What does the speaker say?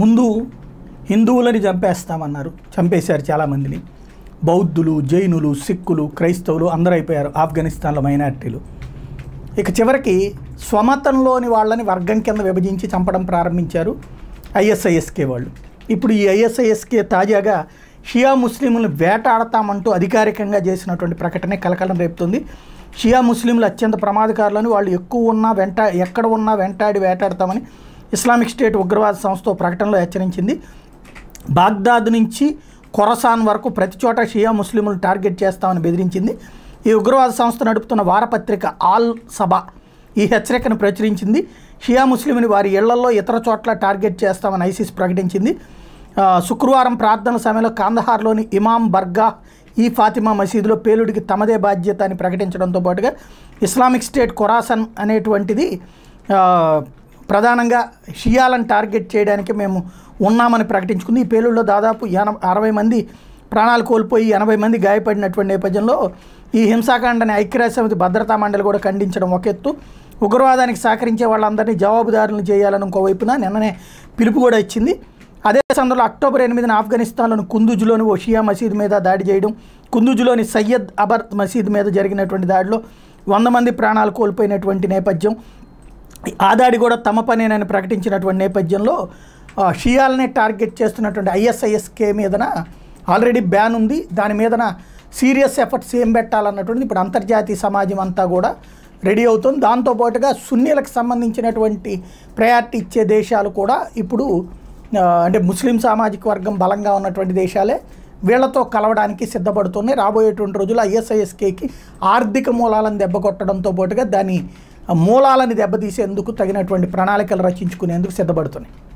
ముందు హిందువులని చంపేస్తామన్నారు చంపేశారు చాలామందిని బౌద్ధులు జైనులు సిక్కులు క్రైస్తవులు అందరూ అయిపోయారు ఆఫ్ఘనిస్తాన్లో మైనార్టీలు ఇక చివరికి స్వమతంలోని వాళ్ళని వర్గం కింద విభజించి చంపడం ప్రారంభించారు ఐఎస్ఐఎస్కే వాళ్ళు ఇప్పుడు ఈ ఐఎస్ఐఎస్కే తాజాగా షియా ముస్లింలను వేటాడతామంటూ అధికారికంగా చేసినటువంటి ప్రకటన కలకలం రేపుతుంది షియా ముస్లింలు అత్యంత ప్రమాదకారులని వాళ్ళు ఎక్కువ ఉన్నా వెంట ఎక్కడ ఉన్నా వెంటాడి వేటాడతామని ఇస్లామిక్ స్టేట్ ఉగ్రవాద సంస్థ ప్రకటనలో హెచ్చరించింది బాగ్దాద్ నుంచి కొరసాన్ వరకు ప్రతి చోట షియా ముస్లింలు టార్గెట్ చేస్తామని బెదిరించింది ఈ ఉగ్రవాద సంస్థ నడుపుతున్న వారపత్రిక ఆల్ సభా ఈ హెచ్చరికను ప్రచురించింది షియా ముస్లింని వారి ఇళ్లలో ఇతర చోట్ల టార్గెట్ చేస్తామని ఐసిస్ ప్రకటించింది శుక్రవారం ప్రార్థన సమయంలో కాందహార్లోని ఇమాం బర్గా ఈ ఫాతిమా మసీదులో పేలుడికి తమదే బాధ్యత అని ప్రకటించడంతో పాటుగా ఇస్లామిక్ స్టేట్ కొరాసన్ అనేటువంటిది ప్రధానంగా షియాలను టార్గెట్ చేయడానికి మేము ఉన్నామని ప్రకటించుకుంది ఈ పేలుళ్ళలో దాదాపు ఎన అరవై మంది ప్రాణాలు కోల్పోయి ఎనభై మంది గాయపడినటువంటి నేపథ్యంలో ఈ హింసాకాండని ఐక్యరాజ్య సమితి భద్రతా మండలి కూడా ఖండించడం ఒక ఎత్తు ఉగ్రవాదానికి సహకరించే వాళ్ళందరినీ జవాబుదారులను చేయాలని ఇంకోవైపున నిన్ననే పిలుపు కూడా ఇచ్చింది అదే సందర్భంలో అక్టోబర్ ఎనిమిదిన ఆఫ్ఘనిస్తాన్లోని కుందుజులోని ఓ షియా మసీద్ మీద దాడి చేయడం కుందుజులోని సయ్యద్ అబర్ మసీద్ మీద జరిగినటువంటి దాడిలో వంద మంది ప్రాణాలు కోల్పోయినటువంటి నేపథ్యం ఆదాడి కూడా తమ పనేనని ప్రకటించినటువంటి నేపథ్యంలో షియాలనే టార్గెట్ చేస్తున్నటువంటి ఐఎస్ఐఎస్కే మీదన ఆల్రెడీ బ్యాన్ ఉంది దాని మీదన సీరియస్ ఎఫర్ట్స్ ఏం పెట్టాలన్నటువంటిది ఇప్పుడు అంతర్జాతీయ సమాజం అంతా కూడా రెడీ అవుతుంది దాంతోపాటుగా సున్నీలకు సంబంధించినటువంటి ప్రయారిటీ ఇచ్చే దేశాలు కూడా ఇప్పుడు అంటే ముస్లిం సామాజిక వర్గం బలంగా ఉన్నటువంటి దేశాలే వీళ్లతో కలవడానికి సిద్ధపడుతున్నాయి రాబోయేటువంటి రోజుల్లో ఐఎస్ఐఎస్కేకి ఆర్థిక మూలాలను దెబ్బ కొట్టడంతో పాటుగా దాని మూలాలని దెబ్బతీసేందుకు తగినటువంటి ప్రణాళికలు రచించుకునేందుకు సిద్ధపడుతున్నాయి